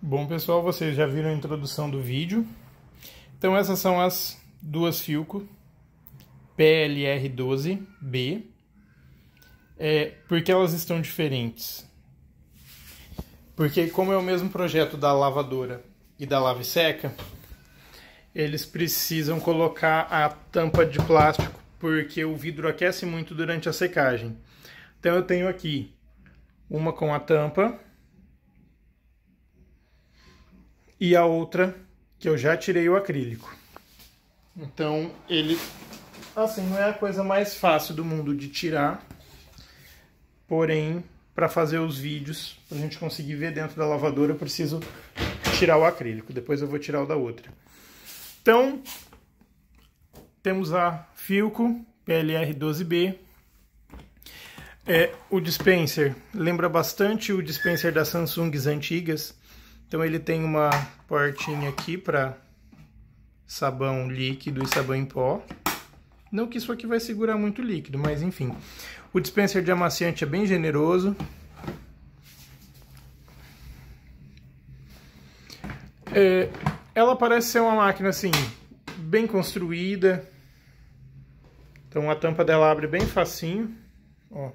Bom pessoal, vocês já viram a introdução do vídeo. Então essas são as duas Filco PLR12B, é, porque elas estão diferentes. Porque como é o mesmo projeto da lavadora e da lave seca, eles precisam colocar a tampa de plástico porque o vidro aquece muito durante a secagem. Então eu tenho aqui uma com a tampa e a outra que eu já tirei o acrílico. Então ele, assim, não é a coisa mais fácil do mundo de tirar, porém, para fazer os vídeos, para a gente conseguir ver dentro da lavadora, eu preciso tirar o acrílico, depois eu vou tirar o da outra. Então, temos a Filco PLR12B, é, o dispenser lembra bastante o dispenser das Samsungs antigas, então ele tem uma portinha aqui para sabão líquido e sabão em pó. Não que isso aqui vai segurar muito líquido, mas enfim. O dispenser de amaciante é bem generoso. É, ela parece ser uma máquina assim, bem construída. Então a tampa dela abre bem facinho. Ó,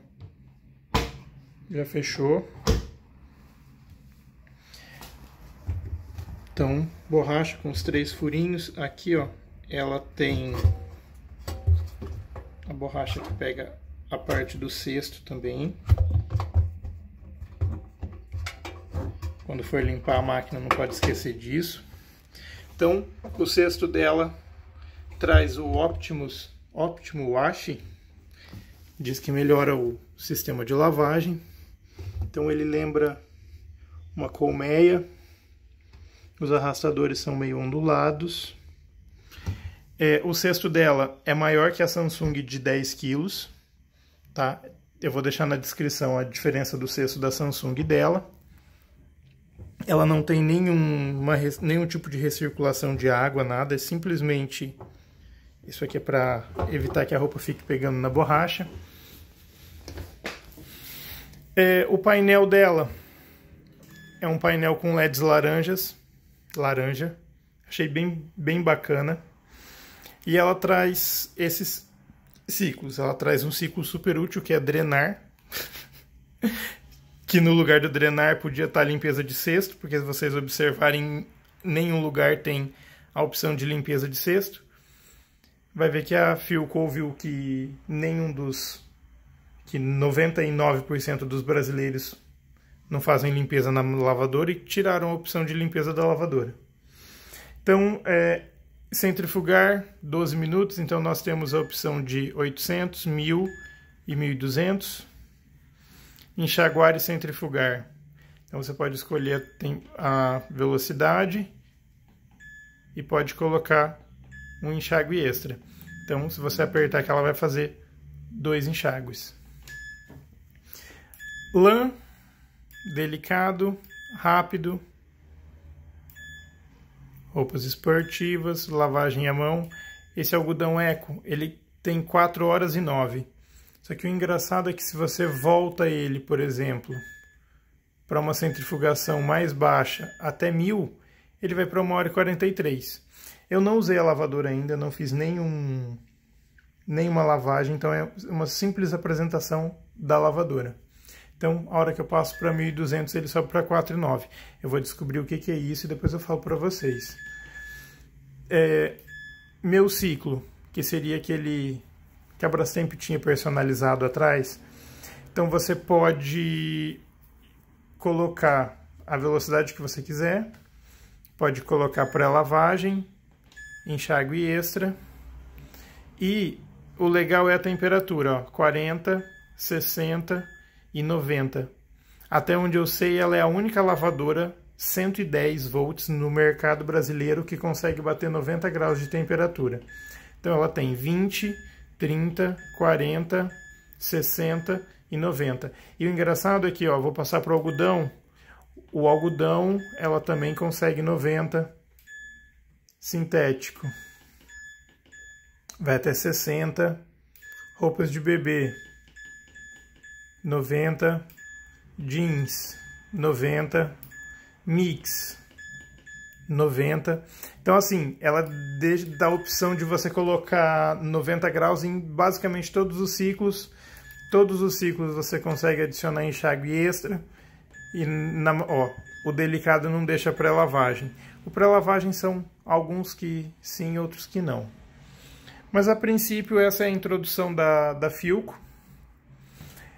já fechou. borracha com os três furinhos. Aqui, ó, ela tem a borracha que pega a parte do cesto também. Quando for limpar a máquina, não pode esquecer disso. Então, o cesto dela traz o Optimus, Optimo Wash, diz que melhora o sistema de lavagem. Então ele lembra uma colmeia os arrastadores são meio ondulados. É, o cesto dela é maior que a Samsung de 10 kg, tá? Eu vou deixar na descrição a diferença do cesto da Samsung dela. Ela não tem nenhum tipo de recirculação de água, nada, é simplesmente... Isso aqui é para evitar que a roupa fique pegando na borracha. É, o painel dela é um painel com LEDs laranjas, laranja. Achei bem, bem bacana. E ela traz esses ciclos. Ela traz um ciclo super útil que é drenar. que no lugar do drenar podia estar limpeza de cesto, porque se vocês observarem, nenhum lugar tem a opção de limpeza de cesto. Vai ver que a Philco viu que nenhum dos que 99% dos brasileiros não fazem limpeza na lavadora e tiraram a opção de limpeza da lavadora. Então, é, centrifugar 12 minutos, então nós temos a opção de 800, 1000 e 1200. Enxaguar e centrifugar. Então você pode escolher a velocidade e pode colocar um enxague extra. Então, se você apertar aqui, ela vai fazer dois enxagues. Lã delicado, rápido, roupas esportivas, lavagem à mão. Esse algodão eco, ele tem 4 horas e 9. Só que o engraçado é que se você volta ele, por exemplo, para uma centrifugação mais baixa, até 1000, ele vai para 1 hora e 43. Eu não usei a lavadora ainda, não fiz nenhum, nenhuma lavagem, então é uma simples apresentação da lavadora. Então, a hora que eu passo para 1.200, ele sobe para 4,9. Eu vou descobrir o que, que, é isso e depois eu falo para vocês. É, meu ciclo, que seria aquele que a Brastemp tinha personalizado atrás. Então, você pode colocar a velocidade que você quiser, pode colocar pré-lavagem, enxágue extra. E o legal é a temperatura, ó, 40, 60 e Até onde eu sei, ela é a única lavadora 110 volts no mercado brasileiro que consegue bater 90 graus de temperatura. Então ela tem 20, 30, 40, 60 e 90. E o engraçado é que, ó, vou passar para o algodão. O algodão, ela também consegue 90 sintético. Vai até 60 roupas de bebê noventa jeans, noventa mix, noventa Então, assim, ela dá a opção de você colocar 90 graus em basicamente todos os ciclos. Todos os ciclos você consegue adicionar enxágue extra. E na, ó, o delicado não deixa pré-lavagem. O pré-lavagem são alguns que sim, outros que não. Mas a princípio essa é a introdução da, da Filco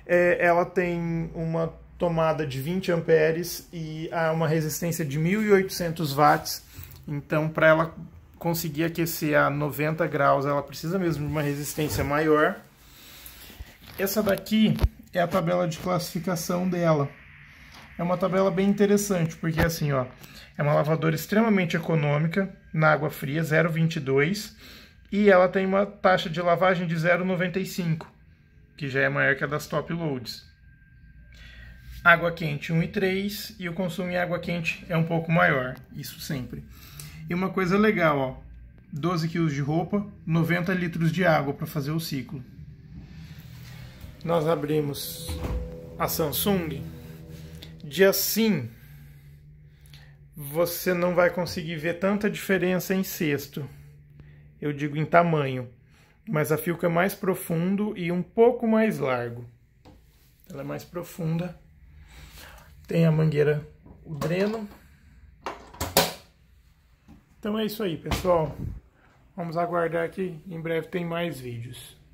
é, ela tem uma tomada de 20 amperes e uma resistência de 1800 watts. Então, para ela conseguir aquecer a 90 graus, ela precisa mesmo de uma resistência maior. Essa daqui é a tabela de classificação dela. É uma tabela bem interessante, porque assim, ó, é uma lavadora extremamente econômica, na água fria, 0,22, e ela tem uma taxa de lavagem de 0,95 que já é maior que a das top loads. Água quente 1,3 e o consumo em água quente é um pouco maior, isso sempre. E uma coisa legal, ó, 12 kg de roupa, 90 litros de água para fazer o ciclo. Nós abrimos a Samsung. Dia sim, você não vai conseguir ver tanta diferença em cesto. Eu digo em tamanho mas a fio é mais profundo e um pouco mais largo. Ela é mais profunda. Tem a mangueira, o dreno. Então é isso aí, pessoal. Vamos aguardar que em breve tem mais vídeos.